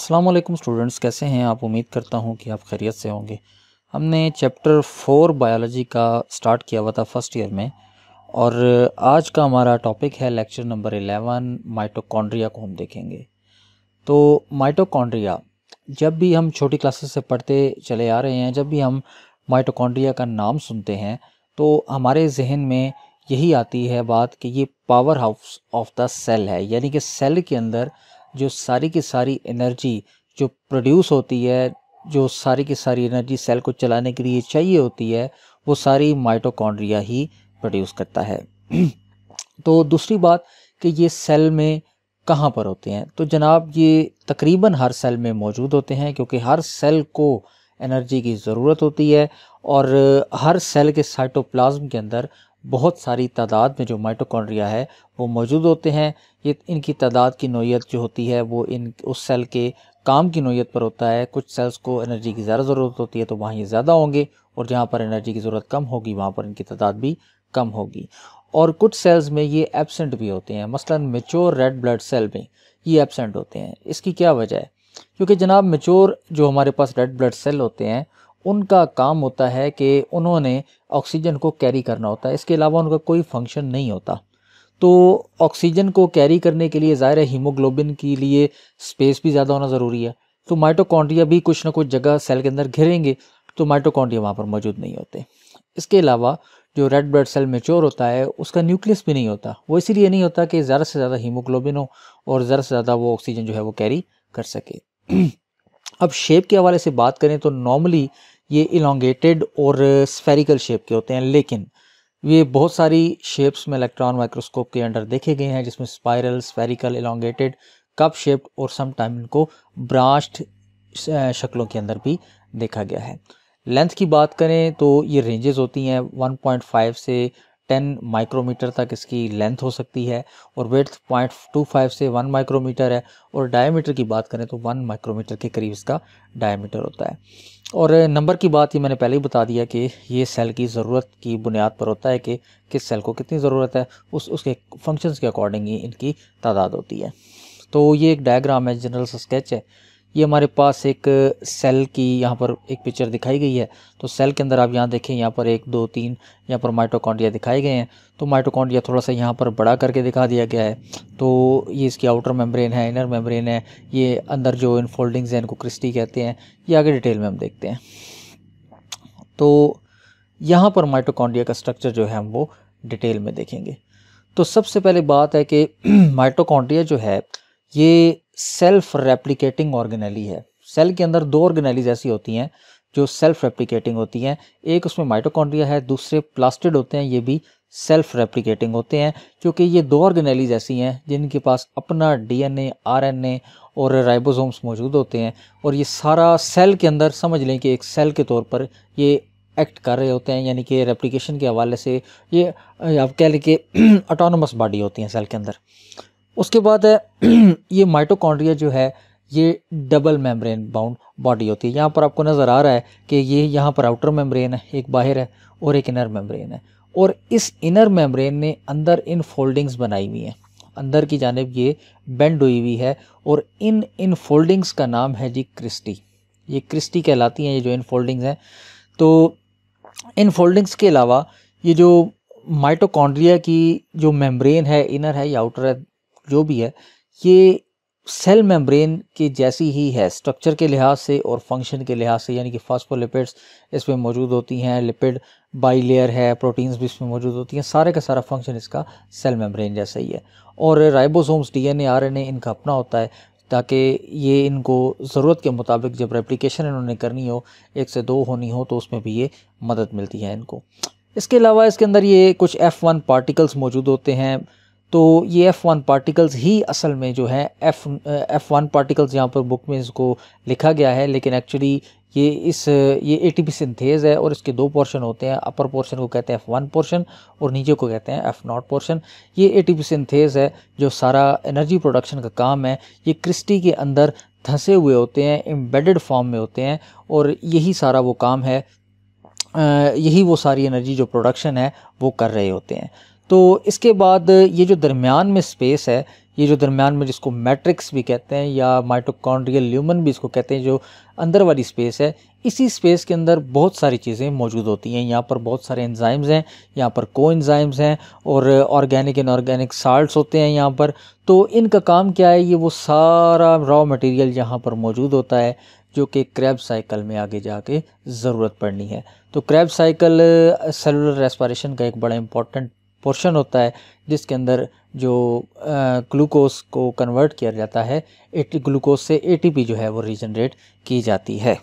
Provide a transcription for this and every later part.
Aslam students कैसे हैं आप उम्मीद करता हूं कि आप खैरियत से होंगे हमने चैप्टर फोर बायोलॉजी का स्टार्ट किया हुआ था फर्स्ट ईयर में और आज का हमारा टॉपिक है लेक्चर नंबर एलेवन माइटोकॉन्ड्रिया को हम देखेंगे तो माइटोकॉन्ड्रिया जब भी हम छोटी क्लासेस से पढ़ते चले आ रहे हैं जब भी हम माइटोकॉन्ड्रिया का नाम सुनते हैं तो हमारे जहन में यही आती है बात कि ये power house of the cell है यानी कि सेल के अंदर जो सारी की सारी एनर्जी जो प्रोड्यूस होती है जो सारी की सारी एनर्जी सेल को चलाने के लिए चाहिए होती है वो सारी माइटोकॉन्ड्रिया ही प्रोड्यूस करता है तो दूसरी बात कि ये सेल में कहाँ पर होते हैं तो जनाब ये तकरीबन हर सेल में मौजूद होते हैं क्योंकि हर सेल को एनर्जी की ज़रूरत होती है और हर सेल के साइटोप्लाज्म के अंदर बहुत सारी तादाद में जो माइटोकॉन्ड्रिया है वो मौजूद होते हैं ये इनकी तादाद की नोयत जो होती है वो इन उस सेल के काम की नोयत पर होता है कुछ सेल्स को एनर्जी की ज़्यादा ज़रूरत होती है तो वहाँ ये ज़्यादा होंगे और जहाँ पर एनर्जी की ज़रूरत कम होगी वहाँ पर इनकी तादाद भी कम होगी और कुछ सेल्स में ये एबसेंट भी होते हैं मसला मेच्योर रेड ब्लड सेल में ये एबसेंट होते हैं इसकी क्या वजह है क्योंकि जनाब मेच्योर जो हमारे पास रेड ब्लड सेल होते हैं उनका काम होता है कि उन्होंने ऑक्सीजन को कैरी करना होता है इसके अलावा उनका कोई फंक्शन नहीं होता तो ऑक्सीजन को कैरी करने के लिए ज़ाहिर हीमोग्लोबिन के लिए स्पेस भी ज़्यादा होना ज़रूरी है तो माइटोकॉन्ड्रिया भी कुछ ना कुछ जगह सेल के अंदर घिरेंगे तो माइटोकॉन्ड्रिया वहाँ पर मौजूद नहीं होते इसके अलावा जो रेड ब्लड सेल मेच्योर होता है उसका न्यूक्लियस भी नहीं होता वो इसीलिए नहीं होता कि ज़्यादा से ज़्यादा हीमोग्लोबिन हो और ज़्यादा से ज़्यादा वो ऑक्सीजन जो है वो कैरी कर सके अब शेप के हवाले से बात करें तो नॉर्मली ये इलांगेटेड और स्फेरिकल शेप के होते हैं लेकिन ये बहुत सारी शेप्स में इलेक्ट्रॉन माइक्रोस्कोप के अंडर देखे गए हैं जिसमें spiral spherical elongated cup shaped और समटाइम इनको ब्रांच्ड शक्लों के अंदर भी देखा गया है लेंथ की बात करें तो ये रेंजेस होती हैं 1.5 से टेन माइक्रोमीटर तक इसकी लेंथ हो सकती है और वेथ पॉइंट टू फाइव से वन माइक्रोमीटर है और डायमीटर की बात करें तो वन माइक्रोमीटर के करीब इसका डायमीटर होता है और नंबर की बात ही मैंने पहले ही बता दिया कि ये सेल की ज़रूरत की बुनियाद पर होता है कि किस सेल को कितनी ज़रूरत है उस उसके फंक्शंस के अकॉर्डिंग ही इनकी तादाद होती है तो ये एक डायग्राम है जनरल स्केच है ये हमारे पास एक सेल की यहाँ पर एक पिक्चर दिखाई गई है तो सेल के अंदर आप यहाँ देखें यहाँ पर एक दो तीन यहाँ पर माइटोकॉन्ड्रिया दिखाए गए हैं तो माइटोकॉन्ड्रिया थोड़ा सा यहाँ पर बड़ा करके दिखा दिया गया है तो ये इसकी आउटर मेम्ब्रेन है इनर मेम्ब्रेन है ये अंदर जो इन फोल्डिंग्स हैं इनको क्रिस्टी कहते हैं ये आगे डिटेल में हम देखते हैं तो यहाँ पर माइटोकॉन्ड्रिया का स्ट्रक्चर जो है हम वो डिटेल में देखेंगे तो सबसे पहले बात है कि माइटोकॉन्ड्रिया जो है ये सेल्फ रेप्लिकेटिंग ऑर्गेनली है सेल के अंदर दो ऑर्गेनलीज ऐसी होती हैं जो सेल्फ रेप्लिकेटिंग होती हैं एक उसमें माइटोकॉन्ड्रिया है दूसरे प्लास्टिड होते हैं ये भी सेल्फ रेप्लिकेटिंग होते हैं क्योंकि ये दो ऑर्गेनलीज ऐसी हैं जिनके पास अपना डीएनए आरएनए और राइबोसोम्स मौजूद होते हैं और ये सारा सेल के अंदर समझ लें कि एक सेल के तौर पर ये एक्ट कर रहे होते हैं यानी कि रेप्लिकेशन के हवाले से ये आप कह लें कि ऑटोनमस बॉडी होती हैं सेल के अंदर उसके बाद ये माइटोकॉन्ड्रिया जो है ये डबल मेम्ब्रेन बाउंड बॉडी होती है यहाँ पर आपको नज़र आ रहा है कि ये यहाँ पर आउटर मेम्ब्रेन है एक बाहर है और एक इनर मेम्ब्रेन है और इस इनर मेम्ब्रेन ने अंदर इन फोल्डिंग्स बनाई हुई हैं अंदर की जानब ये बेंड हुई हुई है और इन इन फोल्डिंग्स का नाम है जी क्रिस्टी ये क्रिस्टी कहलाती हैं ये जो इन फोल्डिंग्स हैं तो इन फोल्डिंग्स के अलावा ये जो माइटोकॉन्ड्रिया की जो मेम्ब्रेन है इनर है या आउटर है जो भी है ये सेल मेम्ब्रेन की जैसी ही है स्ट्रक्चर के लिहाज से और फंक्शन के लिहाज से यानी कि फॉस्फोलिपिड्स इसमें मौजूद होती हैं लिपिड बाई लेयर है प्रोटीन्स भी इसमें मौजूद होती हैं सारे का सारा फंक्शन इसका सेल मेम्ब्रेन जैसा ही है और राइबोसोम्स डीएनए आरएनए इनका अपना होता है ताकि ये इनको ज़रूरत के मुताबिक जब रेप्लीकेशन इन्होंने करनी हो एक से दो होनी हो तो उसमें भी ये मदद मिलती है इनको इसके अलावा इसके अंदर ये कुछ एफ़ वन पार्टिकल्स मौजूद होते हैं तो ये एफ़ वन पार्टिकल्स ही असल में जो है एफ़ एफ़ वन पार्टिकल्स यहाँ पर बुक में इसको लिखा गया है लेकिन एक्चुअली ये इस ये ए टी पी सिंथेज है और इसके दो पोर्शन होते हैं अपर पोर्शन को कहते हैं एफ़ वन पोर्शन और नीचे को कहते हैं एफ़ नॉट पोर्शन ये ए टी पी सिंथेज है जो सारा एनर्जी प्रोडक्शन का काम है ये क्रिस्टी के अंदर धंसे हुए होते हैं एम्बेडेड फॉर्म में होते हैं और यही सारा वो काम है यही वो सारी एनर्जी जो प्रोडक्शन है वो कर रहे होते हैं तो इसके बाद ये जो दरमियान में स्पेस है ये जो दरमियान में जिसको मैट्रिक्स भी कहते हैं या माइटोकॉन्ड्रियल ल्यूमन भी इसको कहते हैं जो अंदर वाली स्पेस है इसी स्पेस के अंदर बहुत सारी चीज़ें मौजूद होती हैं यहाँ पर बहुत सारे एंजाइम्स हैं यहाँ पर को एंजाइम्स हैं और ऑर्गेनिक इनऑर्गेनिक साल्ट्स होते हैं यहाँ पर तो इनका काम क्या है ये वो सारा रॉ मटेरियल यहाँ पर मौजूद होता है जो कि क्रैब साइकिल में आगे जाके ज़रूरत पड़नी है तो क्रैब साइकिल सेलुलर रेस्पायरेशन का एक बड़ा इंपॉर्टेंट पोर्शन होता है जिसके अंदर जो ग्लूकोज को कन्वर्ट किया जाता है एटी ग्लूकोज से एटीपी जो है वो रीजनरेट की जाती है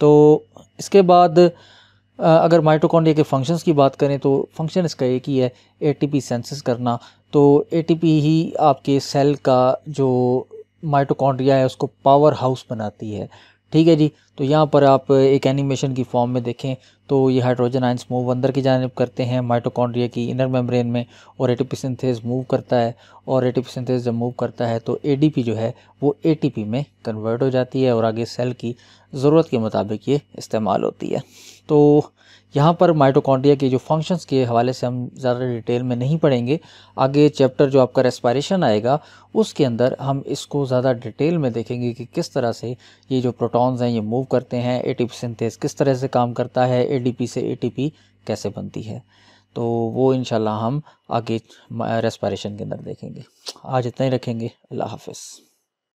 तो इसके बाद अगर माइटोकॉन्ड्रिया के फंक्शंस की बात करें तो फंक्शन इसका एक ही है एटीपी सेंसिस करना तो एटीपी ही आपके सेल का जो माइटोकॉन्ड्रिया है उसको पावर हाउस बनाती है ठीक है जी तो यहाँ पर आप एक एनिमेशन की फॉर्म में देखें तो ये हाइड्रोजन आइंस मूव अंदर की जानब करते हैं माइटोकॉन्ड्रिया की इनर मेम्ब्रेन में और एटीपीसिंथेज मूव करता है और एटीपीसिंथेज जब मूव करता है तो एडीपी जो है वो एटीपी में कन्वर्ट हो जाती है और आगे सेल की ज़रूरत के मुताबिक ये इस्तेमाल होती है तो यहाँ पर माइटोकॉन्ड्रिया के जो फंक्शंस के हवाले से हम ज़्यादा डिटेल में नहीं पढ़ेंगे आगे चैप्टर जो आपका रेस्पायरेशन आएगा उसके अंदर हम इसको ज़्यादा डिटेल में देखेंगे कि किस तरह से ये जो प्रोटॉन्स हैं ये मूव करते हैं ए सिंथेस किस तरह से काम करता है ए से ए कैसे बनती है तो वो इन हम आगे रेस्पायरेशन के अंदर देखेंगे आज इतना ही रखेंगे अल्लाह हाफिज़